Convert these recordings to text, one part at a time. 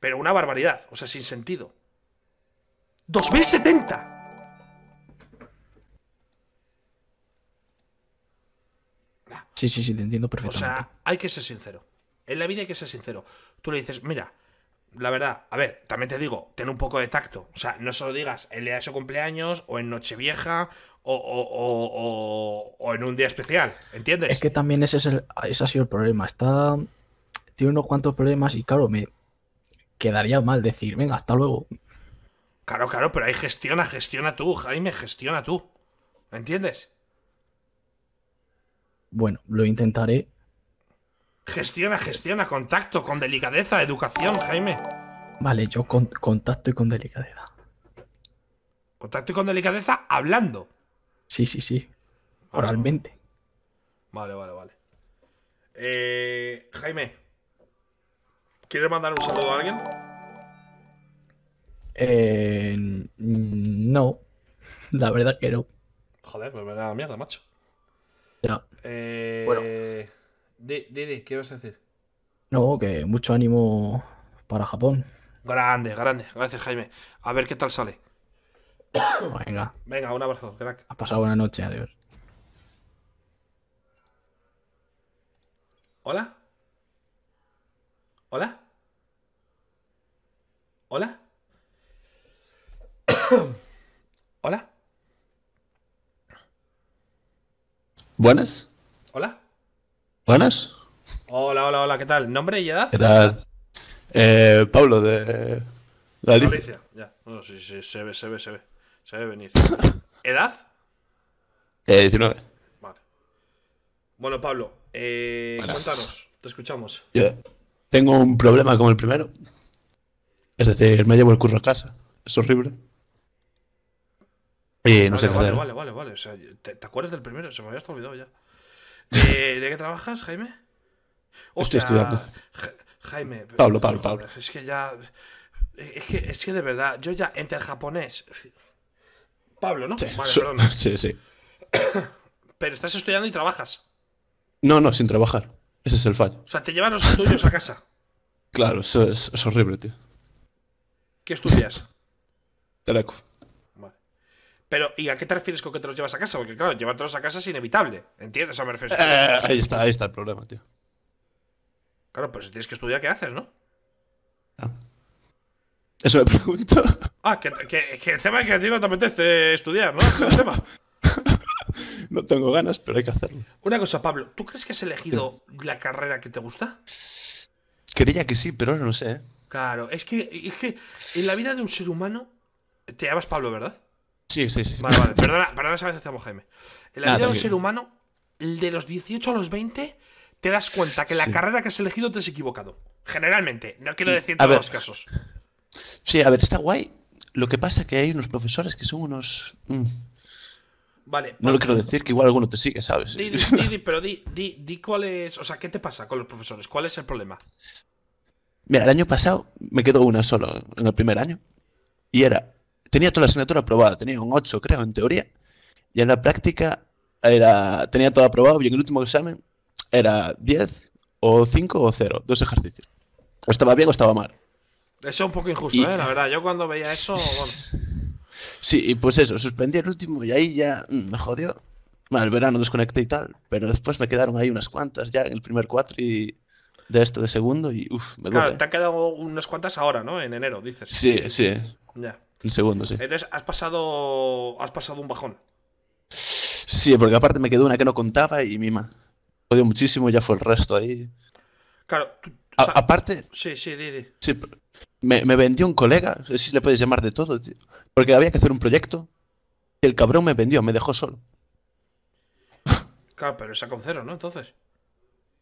Pero una barbaridad, o sea, sin sentido. ¡2070! Sí, sí, sí, te entiendo perfectamente. O sea, hay que ser sincero. En la vida hay que ser sincero. Tú le dices, mira, la verdad, a ver, también te digo, ten un poco de tacto. O sea, no solo digas en el día de cumpleaños o en Nochevieja o, o, o, en un día especial, ¿entiendes? Es que también ese, es el, ese ha sido el problema. Está. Tiene unos cuantos problemas y, claro, me, quedaría mal decir, venga, hasta luego. Claro, claro, pero ahí gestiona, gestiona tú, Jaime, gestiona tú. ¿Me entiendes? Bueno, lo intentaré. Gestiona, gestiona, contacto, con delicadeza, educación, Jaime. Vale, yo contacto y con delicadeza. Contacto y con delicadeza hablando. Sí, sí, sí. Ah, Oralmente. Vale, vale, vale. Eh, Jaime, ¿Quieres mandar un saludo a alguien? Eh, no. La verdad que no. Joder, pues me da la mierda, macho. Ya. Eh, bueno. Didi, ¿qué vas a decir? No, que mucho ánimo para Japón. Grande, grande. Gracias, Jaime. A ver qué tal sale. Venga. Venga, un abrazo, crack. Ha pasado buena noche, adiós. ¿Hola? ¿Hola? ¿Hola? ¿Hola? Buenas. ¿Hola? Buenas. Hola, hola, hola, ¿qué tal? ¿Nombre y edad? ¿Qué tal? Eh, Pablo, de... La Alicia. ya. Bueno, sí, sí, se ve, se ve, se ve. Se ve venir. ¿Edad? Eh, 19. Vale. Bueno, Pablo, eh, cuéntanos, te escuchamos. Tengo un problema con el primero. Es decir, me llevo el curro a casa. Es horrible. Y no sé qué vale, Vale, vale, ¿te, acuerdas del primero? Se me había olvidado ya. Eh, ¿De qué trabajas, Jaime? Estoy estudiando. Jaime. Pablo, Pablo, Pablo. Es que ya. Es que, es que de verdad, yo ya entre el japonés. Pablo, ¿no? vale, perdón. Sí, sí. Pero estás estudiando y trabajas. No, no, sin trabajar. Ese es el fallo. O sea, te llevan los estudios a casa. Claro, eso es, horrible, tío. ¿Qué estudias? Teleco. Vale. Pero, ¿y a qué te refieres con que te los llevas a casa? Porque, claro, llevártelos a casa es inevitable. ¿Entiendes? A me eh, ahí está, ahí está el problema, tío. Claro, pero si tienes que estudiar, ¿qué haces, no? Ah. Eso me pregunto. Ah, que, que, que el tema que a ti no te apetece estudiar, ¿no? Es el tema no tengo ganas, pero hay que hacerlo. Una cosa, Pablo, ¿tú crees que has elegido la carrera que te gusta? Creía que sí, pero no lo sé. ¿eh? Claro, es que, es que en la vida de un ser humano. Te llamas Pablo, ¿verdad? Sí, sí, sí. Vale, vale, perdona, perdona esa vez te llamo Jaime. En la vida de un ser humano, de los 18 a los 20, te das cuenta que la carrera que has elegido te has equivocado. Generalmente, no quiero decir todos los casos. Sí, a ver, está guay. Lo que pasa es que hay unos profesores que son unos. Mm, no lo pues quiero decir, que igual alguno te sigue, ¿sabes? Di, di, pero di, di, cuál es. O sea, ¿qué te pasa con los profesores? ¿Cuál es el problema? Mira, el año pasado me quedó una sola en el primer año. Y era. Tenía toda la asignatura aprobada, tenía un 8, creo, en teoría. Y en la práctica era, tenía todo aprobado y en el último examen era 10 o 5 o 0, dos ejercicios. O estaba bien o estaba mal. Eso es un poco injusto, ¿eh? La verdad, yo cuando veía eso. Sí, y pues eso, suspendí el último y ahí ya mm, me jodió. Bueno, el verano desconecté y tal, pero después me quedaron ahí unas cuantas ya en el primer cuatro y de esto de segundo y uff, me Claro, te han quedado unas cuantas ahora, ¿no? En enero, dices. Sí, sí. Ya. En segundo, sí. Entonces, has pasado, has pasado un bajón. Sí, porque aparte me quedó una que no contaba y mima. Jodió muchísimo, ya fue el resto ahí. Claro, tú, aparte. Sí, sí, Didi. me, vendió un colega, si le puedes llamar de todo, tío. Porque había que hacer un proyecto. Y el cabrón me vendió, me dejó solo. Claro, pero esa con cero, ¿no? Entonces.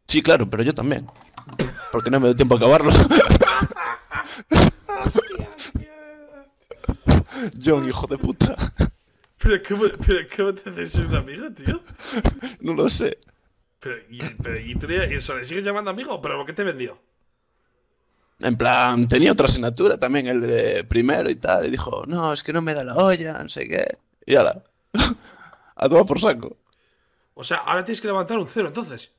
Sí, claro, pero yo también. Porque no me doy tiempo a acabarlo. John, hijo de puta. ¿Pero qué, pero cómo te haces una amiga, tío? No lo sé. Pero, y, tú le, sigues llamando amigo, pero ¿por qué te vendió? En plan, tenía otra asignatura también, el de primero y tal. Y dijo, no, es que no me da la olla, no sé qué. Y ahora a tomado por saco. O sea, ahora tienes que levantar un cero entonces.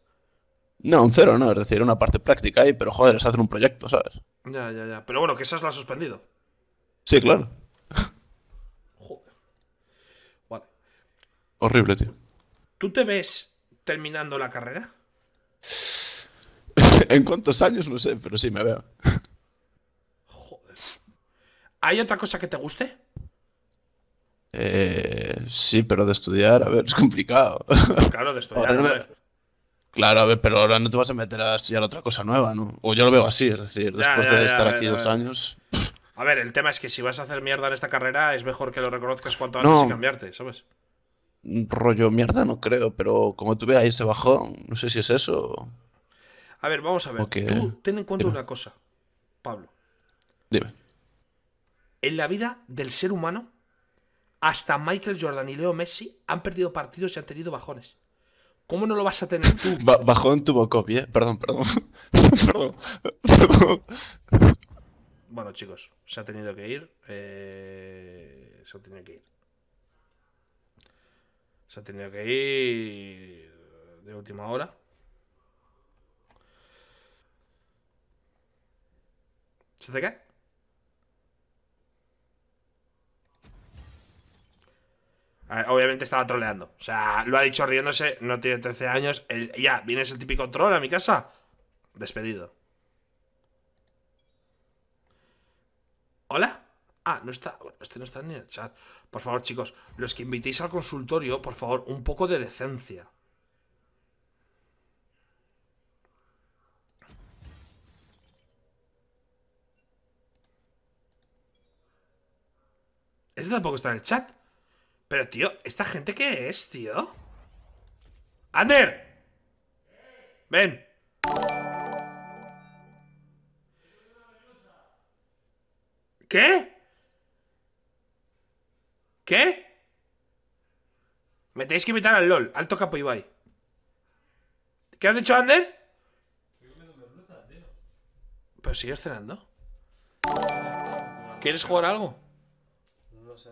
No, un cero no, es decir, una parte práctica ahí, pero joder, es hacer un proyecto, ¿sabes? Ya, ya, ya. Pero bueno, que esas la ha suspendido. Sí, claro. joder. Vale. Horrible, tío. ¿Tú te ves terminando la carrera? en cuántos años no sé, pero sí me veo. Joder. ¿Hay otra cosa que te guste? Eh, sí, pero de estudiar, a ver, es complicado. Claro, de estudiar. Claro, a ver, pero ahora no te vas a meter a estudiar otra cosa nueva, ¿no? O yo lo veo así, es decir, después de estar aquí dos años. A ver, el tema es que si vas a hacer mierda en esta carrera, es mejor que lo reconozcas cuanto antes y cambiarte, ¿sabes? rollo mierda, no creo, pero como tuve ahí ese bajón, no sé si es eso. A ver, vamos a ver. Tú ten en cuenta una cosa, Pablo. Dime. En la vida del ser humano, hasta Michael Jordan y Leo Messi han perdido partidos y han tenido bajones. ¿Cómo no lo vas a tener tú? bajón tuvo copia, ¿eh? perdón, perdón. perdón. Bueno, chicos, se ha tenido que ir. Eh, se ha tenido que ir. Se ha tenido que ir de última hora. ¿Se hace qué? obviamente estaba troleando. O sea, lo ha dicho riéndose, no tiene 13 años. ya, vienes el típico troll a mi casa. Despedido. ¿Hola? Ah, no está. Bueno, este no está ni en el chat. Por favor, chicos, los que invitéis al consultorio, por favor, un poco de decencia. Este tampoco está en el chat. Pero, tío, ¿esta gente qué es, tío? ¡Ander! ¡Ven! ¿Qué? ¿Qué? Me tenéis que invitar al LOL, alto capo Ibai. ¿Qué has dicho, Ander? Pero sigues cenando. ¿Quieres jugar algo? No lo sé.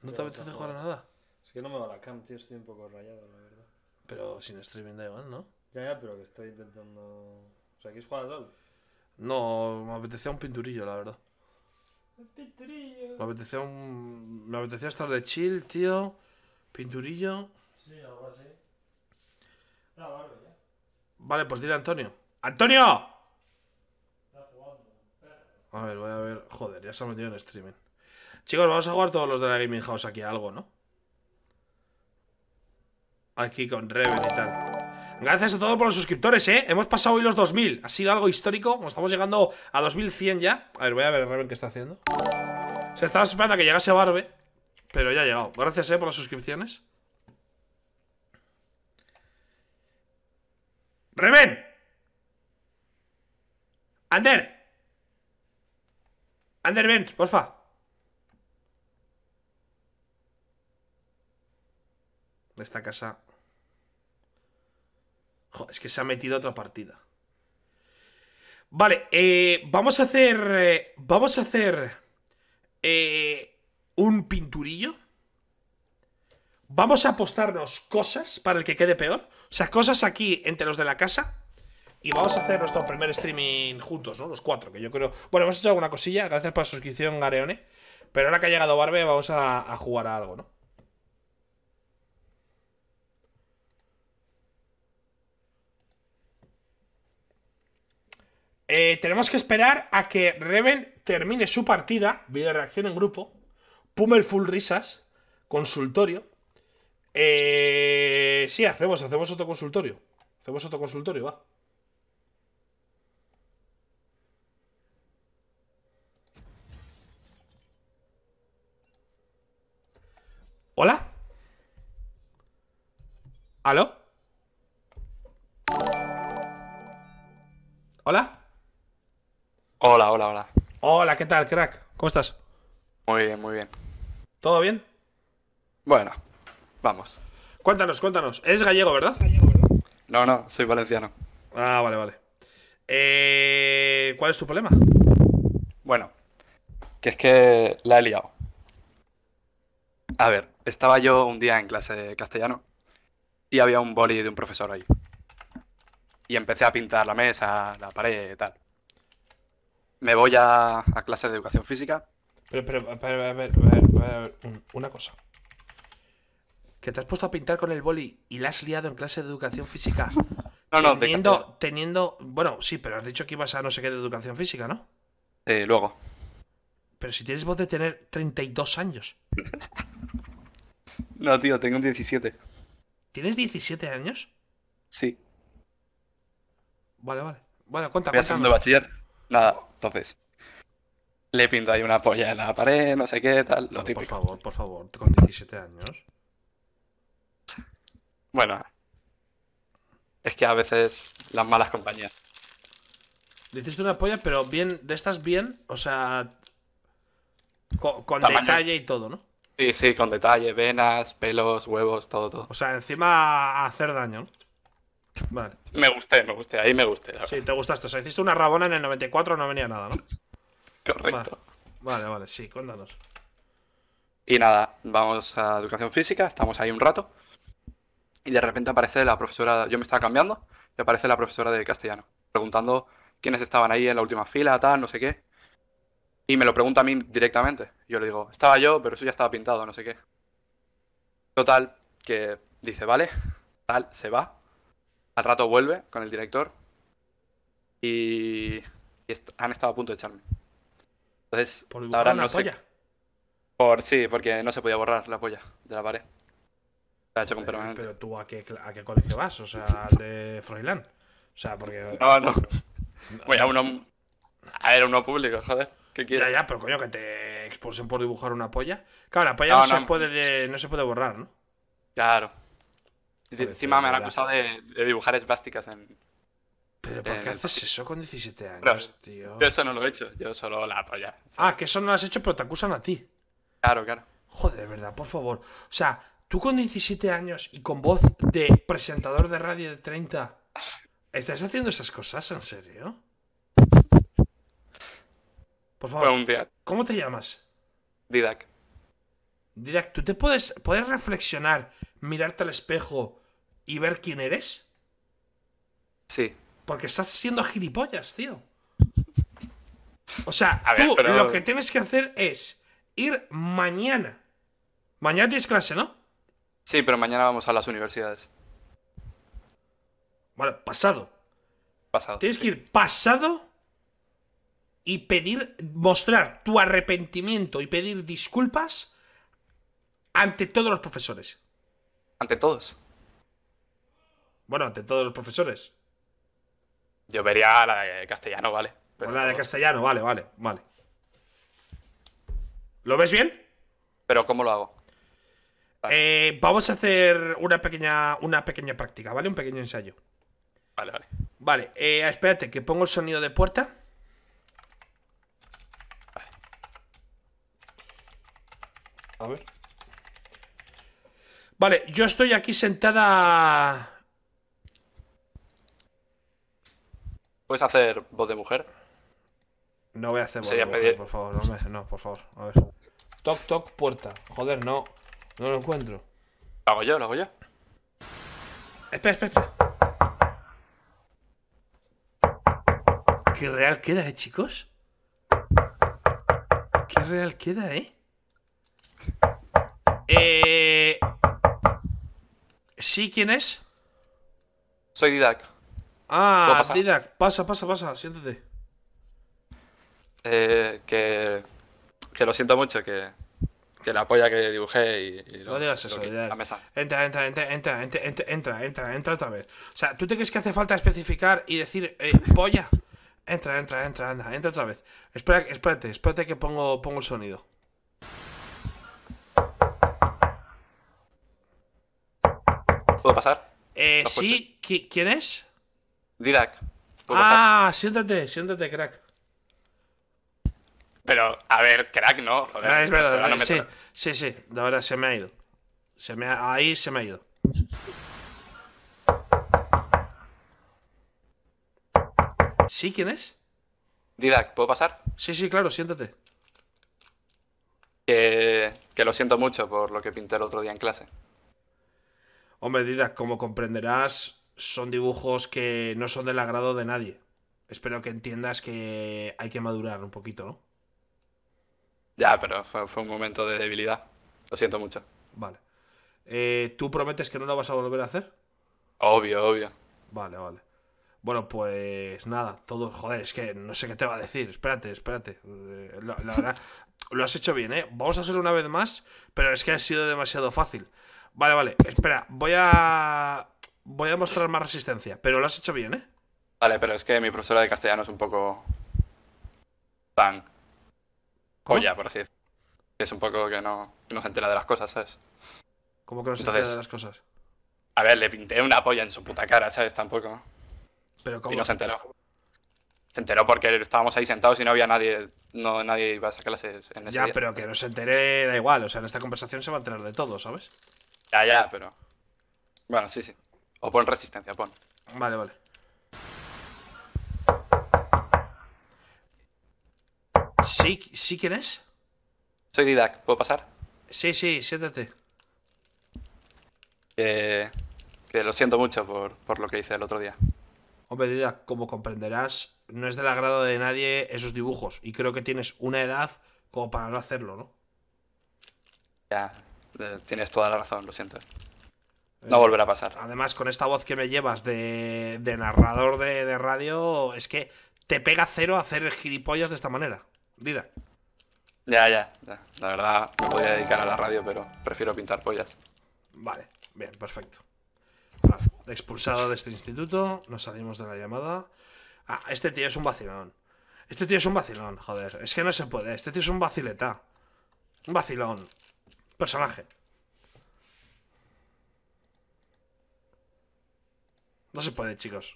¿No te apetece jugar a nada? Es que no me va la cam, tío, estoy un poco rayado, la verdad. Pero sin streaming da igual, ¿no? Ya, ya, pero que estoy intentando. O sea, ¿quieres jugar al LOL? No, me apetecía un pinturillo, la verdad pinturillo. Me apetecía un. Me apetecía estar de chill, tío. Pinturillo. Sí, algo así. No, ah, vale, ya. Vale, pues dile a Antonio. ¡Antonio! Está jugando. A ver, voy a ver. Joder, ya se ha metido en streaming. Chicos, vamos a jugar todos los de la Gaming House aquí a algo, ¿no? Aquí con Reven y tal. Gracias a todos por los suscriptores, ¿eh? Hemos pasado hoy los 2000. Ha sido algo histórico. estamos llegando a 2100 ya. A ver, voy a ver Reben qué está haciendo. Se estaba esperando a que llegase Barbe. Pero ya ha llegado. Gracias, ¿eh? Por las suscripciones. ¡Reven! ¡Ander! ¡Ander, ven! ¡Porfa! De esta casa es que se ha metido otra partida. Vale, eh, vamos a hacer... Eh, vamos a hacer... Eh, un pinturillo. Vamos a apostarnos cosas para el que quede peor. O sea, cosas aquí entre los de la casa. Y vamos a hacer nuestro primer streaming juntos, ¿no? Los cuatro, que yo creo... Bueno, hemos hecho alguna cosilla. Gracias por la suscripción, Gareone. Pero ahora que ha llegado Barbe, vamos a, a jugar a algo, ¿no? Eh, tenemos que esperar a que Reven termine su partida, video reacción en grupo, Pumel, Full Risas, consultorio. Eh, sí, hacemos, hacemos otro consultorio. Hacemos otro consultorio, va. ¿Hola? ¿Aló? ¿Hola? Hola, hola, hola. Hola, ¿qué tal, crack? ¿Cómo estás? Muy bien, muy bien. ¿Todo bien? Bueno, vamos. Cuéntanos, cuéntanos. ¿eres gallego, verdad? No, no, soy valenciano. Ah, vale, vale. Eh, ¿Cuál es tu problema? Bueno, que es que la he liado. A ver, estaba yo un día en clase de castellano y había un boli de un profesor ahí. Y empecé a pintar la mesa, la pared y tal me voy a, clase de educación física. Pero, pero, a ver, a ver, a ver, una cosa. Que te has puesto a pintar con el boli y la has liado en clase de educación física. no, no, teniendo, teniendo, bueno, sí, pero has dicho que ibas a no sé qué de educación física, ¿no? Eh, luego. Pero si tienes voz de tener 32 años. no, tío, tengo 17. ¿Tienes 17 años? Sí. Vale, vale. Bueno, Cuéntame. Voy a segundo bachiller. Nada. Entonces, le pinto ahí una polla en la pared, no sé qué, tal, lo Por favor, por favor, con 17 años. Bueno, es que a veces las malas compañías. Le hiciste una polla, pero bien, de estas bien, o sea, con, detalle y todo, ¿no? Sí, sí, con detalle, venas, pelos, huevos, todo, todo. O sea, encima a hacer daño, ¿no? Vale. Me gusté, me gusté, ahí me gusté. Si sí, te gustaste. O sea, hiciste una rabona en el 94, no venía nada, ¿no? Correcto. Vale. vale, sí, cuéntanos. Y nada, vamos a educación física, estamos ahí un rato. Y de repente aparece la profesora, yo me estaba cambiando, y aparece la profesora de castellano, preguntando quiénes estaban ahí en la última fila, tal, no sé qué. Y me lo pregunta a mí directamente. Yo le digo, estaba yo, pero eso ya estaba pintado, no sé qué. Total, que dice, vale, tal, se va, al rato vuelve con el director y, han estado a punto de echarme. Entonces, por ahora no sé. Polla. Por, sí, porque no se podía borrar la polla de la pared. ha hecho con pero tú a qué, a qué colegio vas, o sea, al de Froilán. O sea, porque. No, no. Voy a uno. A ver, uno público, joder. ¿Qué quieres? Ya, ya, pero coño, que te expulsen por dibujar una polla. Claro, la polla Se, puede, no se puede borrar, ¿no? Claro encima me han acusado de, dibujar esvásticas en. ¿Pero por qué haces eso con 17 años, tío? Yo eso no lo he hecho, yo solo la apoya. Ah, que eso no lo has hecho, pero te acusan a ti. Claro, claro. Joder, verdad, por favor. O sea, tú con 17 años y con voz de presentador de radio de 30, ¿estás haciendo esas cosas en serio? Por favor. ¿Cómo te llamas? Didac. Didac, tú te puedes, puedes reflexionar, mirarte al espejo y ver quién eres. Sí. Porque estás siendo gilipollas, tío. O sea, tú lo que tienes que hacer es ir mañana. Mañana tienes clase, ¿no? Sí, pero mañana vamos a las universidades. bueno pasado. Pasado. Tienes que ir pasado y pedir, mostrar tu arrepentimiento y pedir disculpas ante todos los profesores. Ante todos. Bueno, ante todos los profesores. Yo vería la de castellano, vale. la de castellano, vale, vale, vale. ¿Lo ves bien? Pero ¿cómo lo hago? Eh, vamos a hacer una pequeña, una pequeña práctica, ¿vale? Un pequeño ensayo. Vale, vale. Vale, eh, espérate, que pongo el sonido de puerta. Vale. A ver. Vale, yo estoy aquí sentada ¿Puedes hacer voz de mujer? No voy a hacer voz Sería de mujer, pedir... por favor. No, me... no, por favor. A ver. Toc, toc, puerta. Joder, no. No lo encuentro. ¿Lo hago yo? ¿Lo hago yo? Espera, espera, espera. Qué real queda, ¿eh, chicos? Qué real queda, ¿eh? Eh... ¿Sí quién es? Soy Didac. Ah, Didak, pasa, pasa, pasa, siéntate. Eh, que, que lo siento mucho, que, que la polla que dibujé y, lo, no digas eso, la mesa. Entra, entra, entra, entra, entra, entra, entra, otra vez. O sea, ¿tú te crees que hace falta especificar y decir eh, polla? Entra, entra, entra, anda, entra otra vez. Espera, espérate, espérate que pongo, pongo el sonido. ¿Puedo pasar? Eh, sí, ¿quién es? Didac, Ah, siéntate, siéntate, crack. Pero, a ver, crack, no, es verdad, sí, sí, sí, de ahora se me ha ido. Se me ha, ahí se me ha ido. ¿Sí? ¿Quién es? Didac, ¿puedo pasar? Sí, sí, claro, siéntate. Que, que lo siento mucho por lo que pinté el otro día en clase. Hombre, Didac, como comprenderás, son dibujos que no son del agrado de nadie. Espero que entiendas que hay que madurar un poquito, ¿no? Ya, pero fue, un momento de debilidad. Lo siento mucho. Vale. Eh, ¿Tú prometes que no lo vas a volver a hacer? Obvio, obvio. Vale, vale. Bueno, pues nada, todo. Joder, es que no sé qué te va a decir. Espérate, espérate. Eh, la, verdad, lo has hecho bien, ¿eh? Vamos a hacer una vez más, pero es que ha sido demasiado fácil. Vale, vale, espera, voy a voy a mostrar más resistencia. Pero lo has hecho bien, ¿eh? Vale, pero es que mi profesora de castellano es un poco. tan. polla, por así decirlo. Es un poco que no, que se entera de las cosas, ¿sabes? ¿Cómo que no se entera de las cosas? A ver, le pinté una polla en su puta cara, ¿sabes? Tampoco. Pero ¿cómo? Y no se enteró. Se enteró porque estábamos ahí sentados y no había nadie. No, nadie iba a sacar clases en ese Ya, pero que no se entere da igual. O sea, en esta conversación se va a enterar de todo, ¿sabes? Ya, ya, pero. Bueno, sí, sí. O pon resistencia, pon. Vale, vale. ¿Sí, quién es? Soy Didac, ¿puedo pasar? Sí, sí, siéntate. Que, lo siento mucho por, lo que hice el otro día. Hombre, Didac, como comprenderás, no es del agrado de nadie esos dibujos. Y creo que tienes una edad como para no hacerlo, ¿no? Ya, eh, tienes toda la razón, lo siento. No volverá a pasar. Además, con esta voz que me llevas de, narrador de, radio, es que te pega cero hacer gilipollas de esta manera. Dida. Ya, ya, ya. La verdad, me voy a dedicar a la radio, pero prefiero pintar pollas. Vale, bien, perfecto. Vale, expulsado de este instituto, nos salimos de la llamada. Ah, este tío es un vacilón. Este tío es un vacilón, joder. Es que no se puede. Este tío es un vacileta. Un vacilón. Personaje. No se puede, chicos.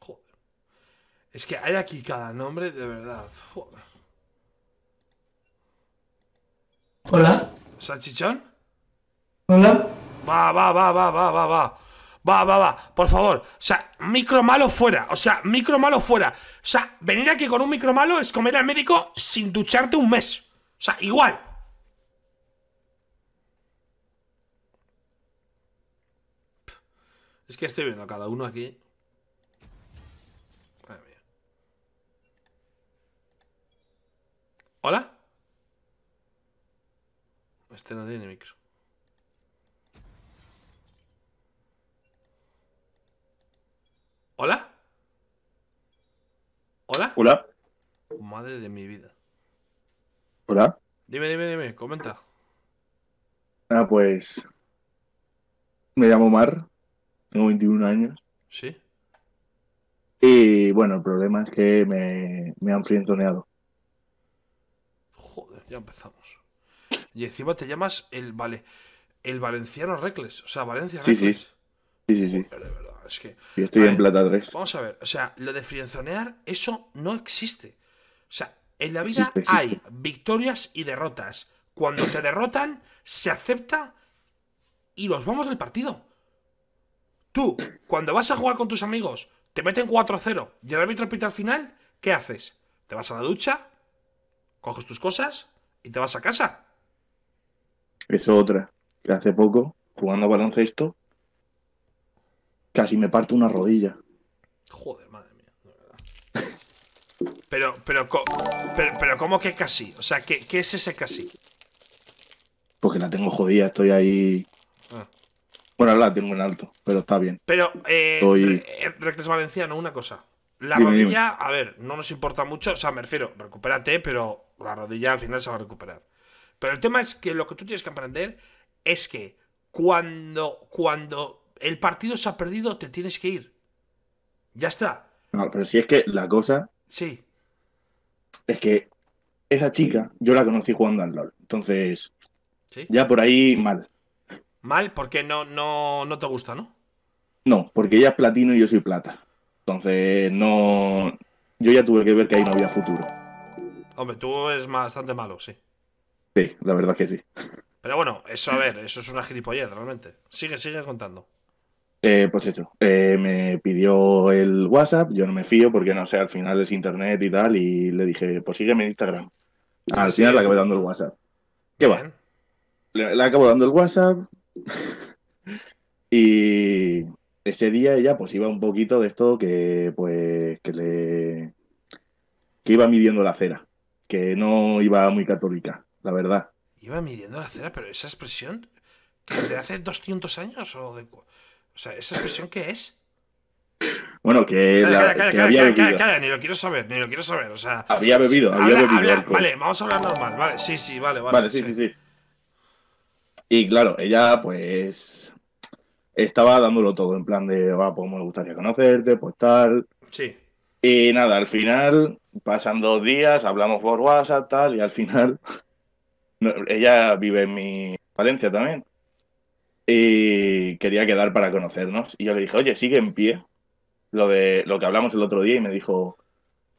Joder. Es que hay aquí cada nombre de verdad. Joder. Hola. ¿Salchichón? Hola. Va, va, va, va, va, va, va va, va, va, por favor. O sea, micro malo fuera. O sea, micro malo fuera. O sea, venir aquí con un micro malo es comer al médico sin ducharte un mes. O sea, igual. Es que estoy viendo a cada uno aquí. ¿Hola? Este no tiene micro. ¿Hola? ¿Hola? Hola. Madre de mi vida. Hola. Dime, dime, dime, comenta. Ah, pues. Me llamo Mar, tengo 21 años. Sí. Y bueno, el problema es que me, han frientoneado. Joder, ya empezamos. Y encima te llamas el vale. El valenciano Recles, o sea, Valencia Recles. Sí, sí. Sí, yo estoy en plata 3. Vamos a ver, o sea, lo de frienzonear, eso no existe. O sea, en la vida hay victorias y derrotas. Cuando te derrotan, se acepta y los vamos del partido. Tú, cuando vas a jugar con tus amigos, te meten 4-0 y el árbitro pita al final, ¿qué haces? Te vas a la ducha, coges tus cosas y te vas a casa. Eso otra. Que hace poco, jugando a baloncesto, Casi me parto una rodilla. Joder, madre mía, Pero, pero, pero, ¿cómo que casi? O sea, ¿qué, es ese casi? Porque la tengo jodida, estoy ahí. Ah. Bueno, la tengo en alto, pero está bien. Pero, eh, eh Valenciano, una cosa. La rodilla, a ver, no nos importa mucho. O sea, me refiero, recupérate, pero la rodilla al final se va a recuperar. Pero el tema es que lo que tú tienes que aprender es que cuando, cuando el partido se ha perdido, te tienes que ir. Ya está. No, pero si es que la cosa. Sí. Es que esa chica, yo la conocí jugando al LOL. Entonces. Ya por ahí mal. Mal, porque no, no, no te gusta, ¿no? No, porque ella es platino y yo soy plata. Entonces, no. Yo ya tuve que ver que ahí no había futuro. Hombre, tú eres bastante malo, sí. Sí, la verdad es que sí. Pero bueno, eso a ver, eso es una gilipollez, realmente. Sigue, sigue contando. Eh, pues eso, eh, me pidió el WhatsApp, yo no me fío porque no sé, al final es internet y tal, y le dije, pues sígueme en Instagram. Ah, al final le acabo dando el WhatsApp. ¿Qué va? Le, acabo dando el WhatsApp y ese día ella pues iba un poquito de esto que pues que le... que iba midiendo la cera, que no iba muy católica, la verdad. Iba midiendo la cera, pero esa expresión, ¿De hace 200 años o de... O sea, ¿esa expresión qué es? Bueno, que, la, que había bebido. ni lo quiero saber, ni lo quiero saber. O sea, había bebido, había bebido. alcohol. Vale, vamos a hablar normal, vale, sí, sí, vale, vale. Vale, sí, sí, sí. Y claro, ella pues estaba dándolo todo en plan de, va, pues me gustaría conocerte, pues tal. Sí. Y nada, al final pasan dos días, hablamos por WhatsApp, tal, y al final ella vive en mi Valencia también y quería quedar para conocernos. Y yo le dije, oye, sigue en pie lo de lo que hablamos el otro día y me dijo,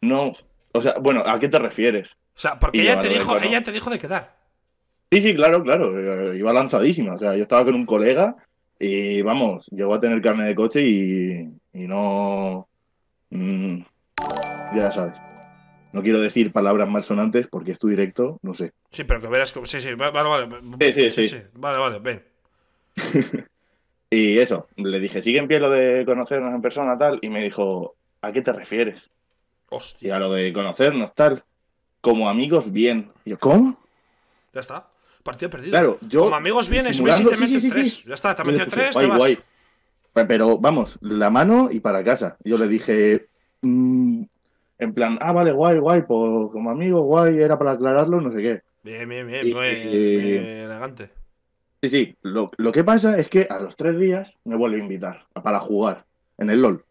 no, o sea, bueno, ¿a qué te refieres? O sea, porque ella te, dijo, ella te dijo de quedar. Sí, sí, claro, claro, eh, iba lanzadísima, o sea, yo estaba con un colega y vamos, llegó a tener carne de coche y, y no... Mm, ya sabes. No quiero decir palabras malsonantes porque es tu directo, no sé. Sí, pero que verás... Sí, sí, vale, vale. Sí, sí, sí. sí, sí. Vale, vale, ven. y eso, le dije, sigue en pie lo de conocernos en persona, tal, y me dijo, ¿a qué te refieres? Hostia. Y a lo de conocernos, tal. Como amigos, bien. Y yo, ¿cómo? Ya está. Partido perdido. Como amigos, bien, es un te sí, tres. ya está, te a tres. Guay, guay. Pero vamos, la mano y para casa. Yo le dije, mm", en plan, ah, vale, guay, guay, como amigo, guay, era para aclararlo, no sé qué. Bien, bien, bien, muy eh, elegante. Sí, sí. Lo, que pasa es que a los tres días me vuelve a invitar para jugar en el LOL.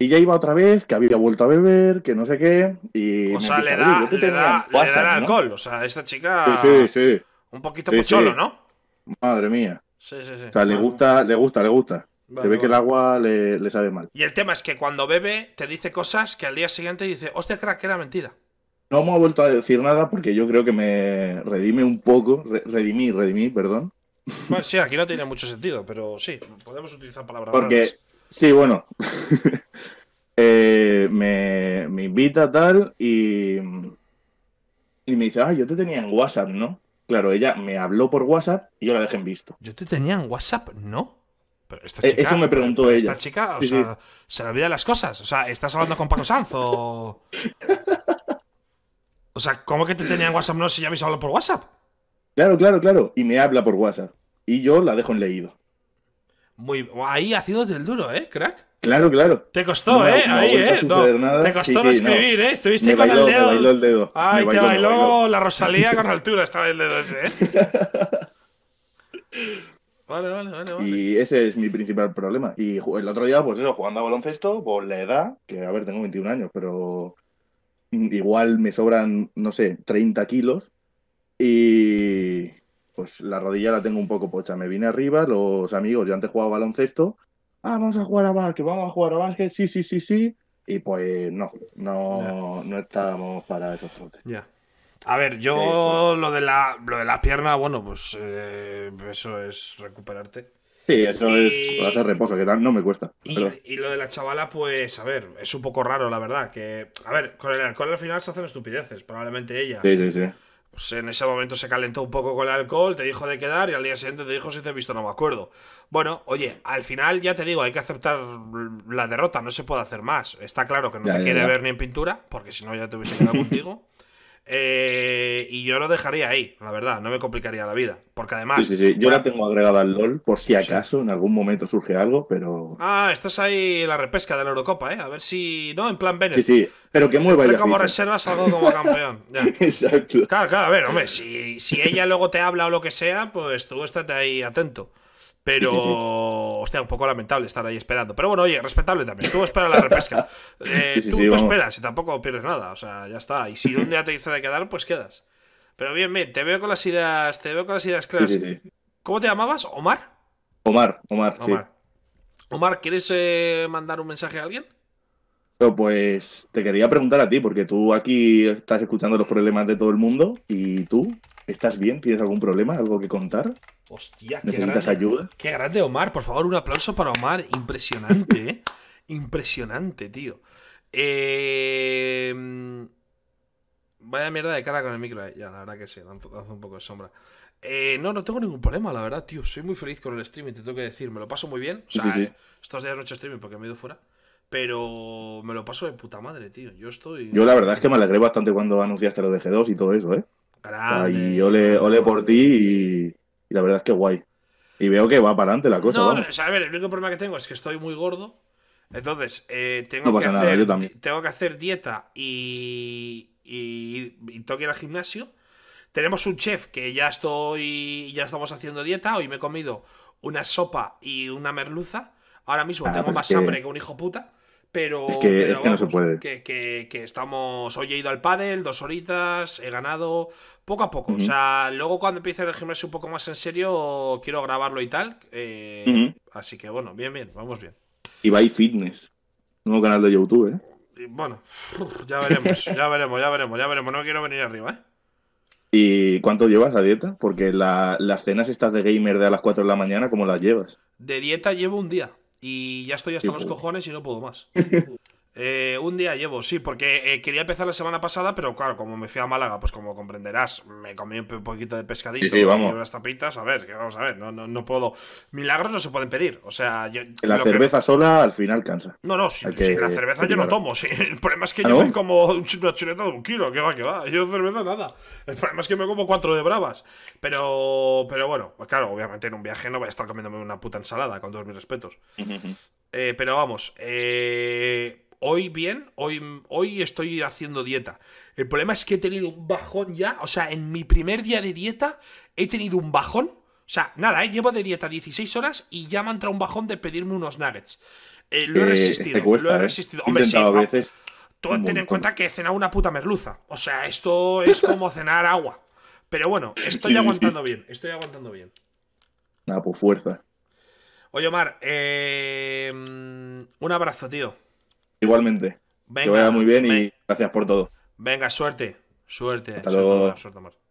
Y ya iba otra vez, que había vuelto a beber, que no sé qué. Y o sea, le da, le, da, alcohol. O sea, esta chica. Sí, sí, sí. Un poquito ¿no? Madre mía. Sí, sí, sí. O sea, le gusta, le gusta, le gusta. se ve que el agua le, le, sabe mal. Y el tema es que cuando bebe, te dice cosas que al día siguiente dice, hostia, crack, que era mentira no me ha vuelto a decir nada porque yo creo que me redime un poco, redimí, redimí, perdón. Bueno, sí, aquí no tiene mucho sentido, pero sí, podemos utilizar palabras. Porque, sí, bueno, eh, me, invita tal y, y me dice, ah, yo te tenía en WhatsApp, ¿no? Claro, ella me habló por WhatsApp y yo la dejé en visto. Yo te tenía en WhatsApp, ¿no? Pero esta e-, chica, Eso me preguntó ella. Esta chica, o sea, se le olvida las cosas. O sea, ¿estás hablando con Paco Sanz o.? O sea, ¿cómo que te tenía en WhatsApp no si ya habéis hablado por WhatsApp? Claro, claro, claro. Y me habla por WhatsApp. Y yo la dejo en leído. Muy. Ahí sido del duro, ¿eh, crack? Claro, claro. Te costó, ¿eh? No ahí, ¿eh? Nada. Te costó escribir, ¿eh? Estuviste me con el dedo. Ay, te bailó, la Rosalía con altura, estaba el dedo ese, ¿eh? vale, vale, vale, vale. Y ese es mi principal problema. Y el otro día, pues eso, jugando a baloncesto, por pues la edad, que a ver, tengo 21 años, pero igual me sobran, no sé, 30 kilos y pues la rodilla la tengo un poco pocha. Me vine arriba, los amigos, yo antes jugaba baloncesto, ah, vamos a jugar a básquet, vamos a jugar a básquet, sí, sí, sí, sí. Y pues no, no, no estábamos para esos trotes. Ya. A ver, yo eh, lo de, la, de las piernas, bueno, pues eh, eso es recuperarte. Sí, eso es hacer reposo, que tal, no me cuesta. Y, lo de la chavala, pues, a ver, es un poco raro, la verdad. Que, a ver, con el alcohol al final se hacen estupideces, probablemente ella. Sí, sí, sí. Pues en ese momento se calentó un poco con el alcohol, te dijo de quedar y al día siguiente te dijo si te he visto, no me acuerdo. Bueno, oye, al final ya te digo, hay que aceptar la derrota, no se puede hacer más. Está claro que no te quiere ver ni en pintura, porque si no ya te hubiese quedado contigo. Eh, y yo lo dejaría ahí, la verdad, no me complicaría la vida. Porque además. Yo la tengo agregada al LOL por si acaso en algún momento surge algo, pero. Ah, estás es ahí la repesca de la Eurocopa, ¿eh? A ver si. No, en plan Bennett. Sí, sí. Pero que mueva ya. como reservas algo como campeón. Exacto. Claro, claro, a ver, hombre, si, ella luego te habla o lo que sea, pues tú estate ahí atento. Pero, hostia, un poco lamentable estar ahí esperando. Pero bueno, oye, respetable también. Tú esperas la repesca. Eh, tú, esperas y tampoco pierdes nada. O sea, ya está. Y si un día te dice de quedar, pues quedas. Pero bien, bien, te veo con las ideas, te veo con las ideas claras. ¿Cómo te llamabas? ¿Omar? Omar, Omar, Omar. Omar ¿quieres eh, mandar un mensaje a alguien? Pero pues te quería preguntar a ti, porque tú aquí estás escuchando los problemas de todo el mundo y tú, ¿estás bien? ¿Tienes algún problema? ¿Algo que contar? Hostia, qué ¿Necesitas ayuda? Qué grande, Omar. Por favor, un aplauso para Omar. Impresionante, ¿eh? Impresionante, tío. Eh... Vaya mierda de cara con el micro. Eh. Ya, la verdad que sí, hace un poco de sombra. Eh, no, no tengo ningún problema, la verdad, tío. Soy muy feliz con el streaming, te tengo que decir. Me lo paso muy bien. O sea, sí, sí. Eh, estos días no he hecho streaming porque me he ido fuera. Pero me lo paso de puta madre, tío. Yo estoy. Yo la verdad es que me alegré bastante cuando anunciaste lo de G2 y todo eso, ¿eh? Grande. Y ole por ti y y la verdad es que guay. Y veo que va para adelante la cosa. No, a ver, el único problema que tengo es que estoy muy gordo. Entonces, eh, tengo, que hacer, tengo que hacer dieta y, y, y tengo que ir al gimnasio. Tenemos un chef que ya estoy, ya estamos haciendo dieta. Hoy me he comido una sopa y una merluza. Ahora mismo ah, tengo pues más hambre que un hijo puta. Pero, es que, no se puede. Que, estamos. Hoy he ido al pádel, dos horitas, he ganado poco a poco. O sea, luego cuando empiece el gimnasio un poco más en serio, quiero grabarlo y tal. Eh, así que bueno, bien, bien, vamos bien. Y by Fitness, nuevo canal de YouTube, ¿eh? bueno, ya veremos, ya veremos, ya veremos, ya veremos. No quiero venir arriba, ¿eh? ¿Y cuánto llevas a dieta? Porque las cenas estas de gamer de a las 4 de la mañana, ¿cómo las llevas? De dieta llevo un día. Y ya estoy hasta los cojones y no puedo más. Eh, un día llevo, sí, porque eh, quería empezar la semana pasada, pero claro, como me fui a Málaga, pues como comprenderás, me comí un poquito de pescadito, sí, vamos. unas tapitas, a ver, vamos a ver, no, puedo. Milagros no se pueden pedir, o sea, yo. La cerveza sola al final cansa. No, no, si, la cerveza yo no tomo, El problema es que ¿Ah, yo me como una chuleta de un kilo, que va, que va. Yo cerveza nada. El problema es que me como cuatro de bravas. Pero, pero bueno, pues claro, obviamente en un viaje no voy a estar comiéndome una puta ensalada, con todos mis respetos. Eh, pero vamos, eh hoy bien, hoy, hoy estoy haciendo dieta. El problema es que he tenido un bajón ya, o sea, en mi primer día de dieta he tenido un bajón. O sea, nada, eh, llevo de dieta 16 horas y ya me ha entrado un bajón de pedirme unos nuggets. Eh, lo he eh, resistido, lo he resistido. Hombre, sí, a veces tú ten en cuenta que he cenado una puta merluza. O sea, esto es como cenar agua. Pero bueno, estoy aguantando bien, estoy aguantando bien. Nada, ah, por pues fuerza. Oye, Omar, mm, un abrazo, tío. Igualmente. que vaya muy bien y gracias por todo. Venga, suerte. Suerte. Hasta luego. Suerte,